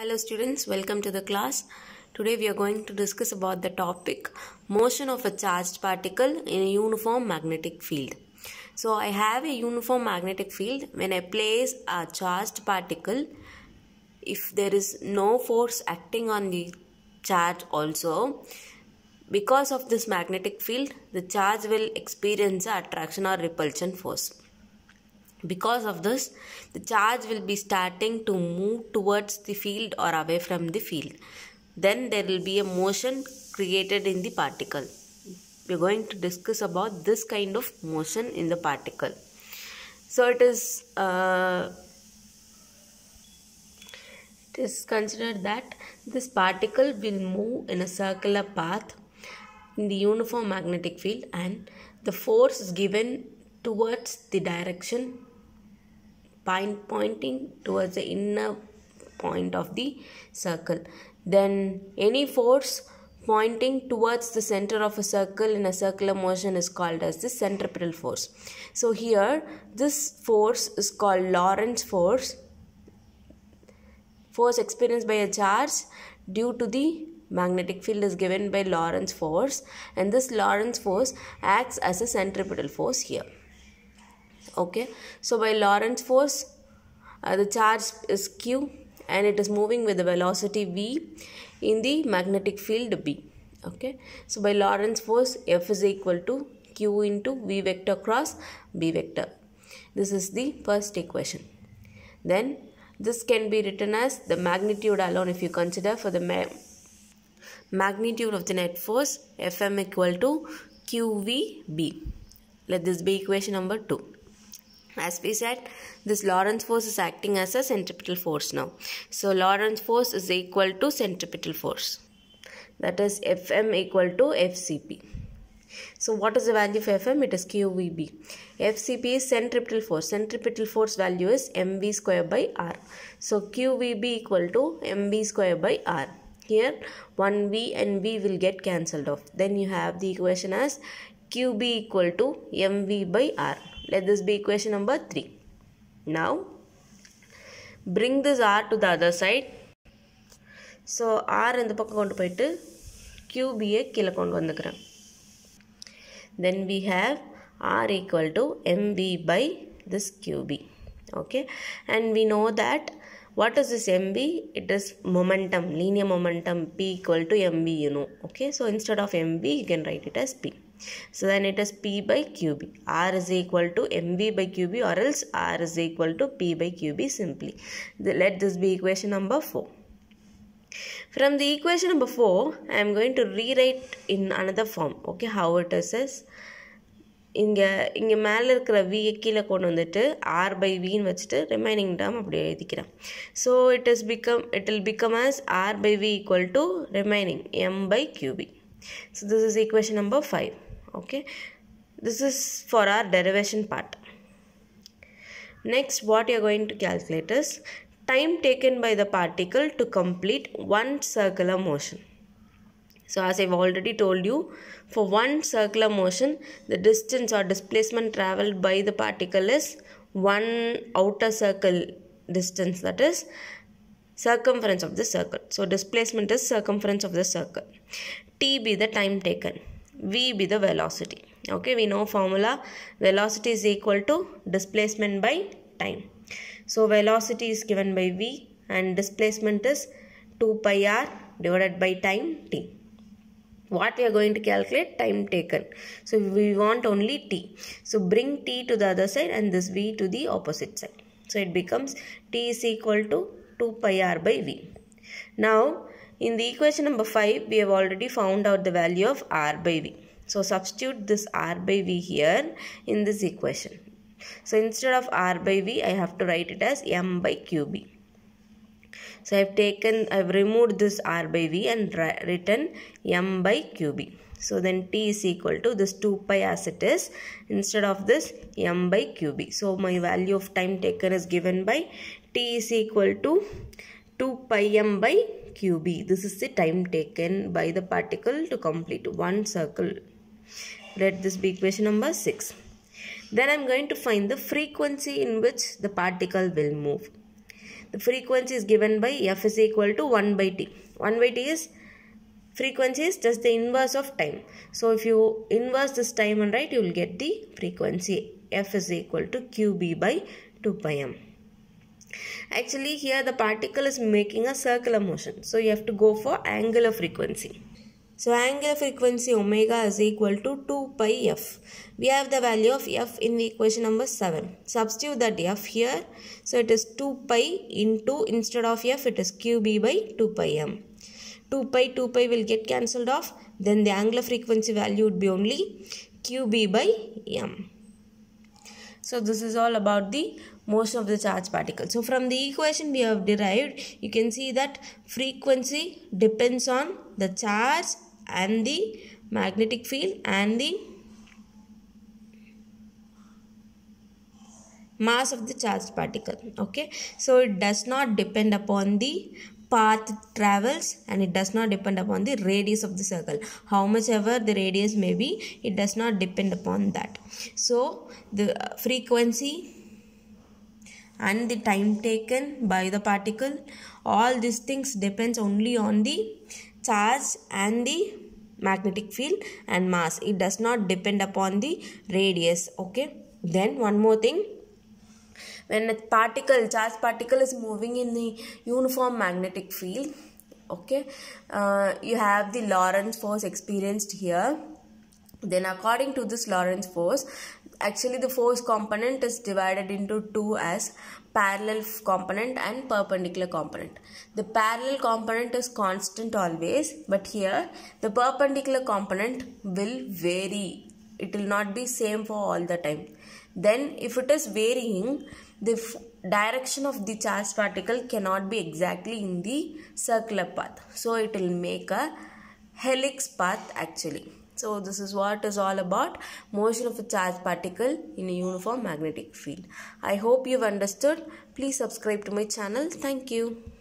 Hello students, welcome to the class. Today we are going to discuss about the topic motion of a charged particle in a uniform magnetic field. So I have a uniform magnetic field. When I place a charged particle, if there is no force acting on the charge also, because of this magnetic field, the charge will experience attraction or repulsion force. Because of this, the charge will be starting to move towards the field or away from the field. Then there will be a motion created in the particle. We are going to discuss about this kind of motion in the particle. So it is, uh, it is considered that this particle will move in a circular path in the uniform magnetic field and the force is given towards the direction spine pointing towards the inner point of the circle. Then any force pointing towards the center of a circle in a circular motion is called as the centripetal force. So here this force is called Lorentz force. Force experienced by a charge due to the magnetic field is given by Lorentz force and this Lorentz force acts as a centripetal force here okay so by lorentz force uh, the charge is q and it is moving with the velocity v in the magnetic field b okay so by lorentz force f is equal to q into v vector cross b vector this is the first equation then this can be written as the magnitude alone if you consider for the ma magnitude of the net force fm equal to qvb let this be equation number 2 as we said this lorentz force is acting as a centripetal force now so lorentz force is equal to centripetal force that is fm equal to fcp so what is the value of fm it is qvb fcp is centripetal force centripetal force value is mv square by r so qvb equal to mv square by r here 1v and v will get cancelled off then you have the equation as qb equal to mv by r let this be equation number 3 now bring this r to the other side so r endu pakkam kondu poittu qb e kila kondu vandukuren then we have r equal to mv by this qb okay and we know that what is this mv it is momentum linear momentum p equal to mv you know okay so instead of mv you can write it as p so then it is P by QB. R is equal to MV by QB or else R is equal to P by QB simply. Let this be equation number 4. From the equation number 4, I am going to rewrite in another form. Okay, how it is is. இங்கே இங்கே மேலே இருக்கிற வியை கீழே கொண்டு வந்துட்டு R by வின்னு வச்சுட்டு remaining டேம் அப்படி எழுதிக்கிறேன் so it is become it will become as r by v equal to remaining m by q b. So this is equation number five okay this is for our derivation part next what you are going to calculate is time taken by the particle to complete one circular motion so as I've already told you, for one circular motion, the distance or displacement traveled by the particle is one outer circle distance that is circumference of the circle. So displacement is circumference of the circle. T be the time taken v be the velocity okay we know formula velocity is equal to displacement by time so velocity is given by v and displacement is 2 pi r divided by time t what we are going to calculate time taken so we want only t so bring t to the other side and this v to the opposite side so it becomes t is equal to 2 pi r by v now in the equation number 5, we have already found out the value of R by V. So, substitute this R by V here in this equation. So, instead of R by V, I have to write it as M by QB. So, I have taken, I have removed this R by V and written M by QB. So, then T is equal to this 2 pi as it is instead of this M by QB. So, my value of time taken is given by T is equal to 2 pi M by qb. This is the time taken by the particle to complete one circle. Let this be equation number 6. Then I am going to find the frequency in which the particle will move. The frequency is given by f is equal to 1 by t. 1 by t is frequency is just the inverse of time. So if you inverse this time and write you will get the frequency f is equal to qb by 2 pi m actually here the particle is making a circular motion so you have to go for angular frequency so angular frequency omega is equal to 2 pi f we have the value of f in the equation number 7 substitute that f here so it is 2 pi into instead of f it is qb by 2 pi m 2 pi 2 pi will get cancelled off then the angular frequency value would be only qb by m so this is all about the motion of the charge particle. So from the equation we have derived, you can see that frequency depends on the charge and the magnetic field and the mass of the charged particle okay so it does not depend upon the path travels and it does not depend upon the radius of the circle how much ever the radius may be it does not depend upon that so the uh, frequency and the time taken by the particle all these things depends only on the charge and the magnetic field and mass it does not depend upon the radius okay then one more thing when a particle charged particle is moving in the uniform magnetic field okay uh, you have the Lorentz force experienced here then according to this Lorentz force actually the force component is divided into two as parallel component and perpendicular component. The parallel component is constant always but here the perpendicular component will vary. It will not be same for all the time then if it is varying the direction of the charge particle cannot be exactly in the circular path so it will make a helix path actually so this is what is all about motion of a charged particle in a uniform magnetic field. I hope you've understood. Please subscribe to my channel. Thank you.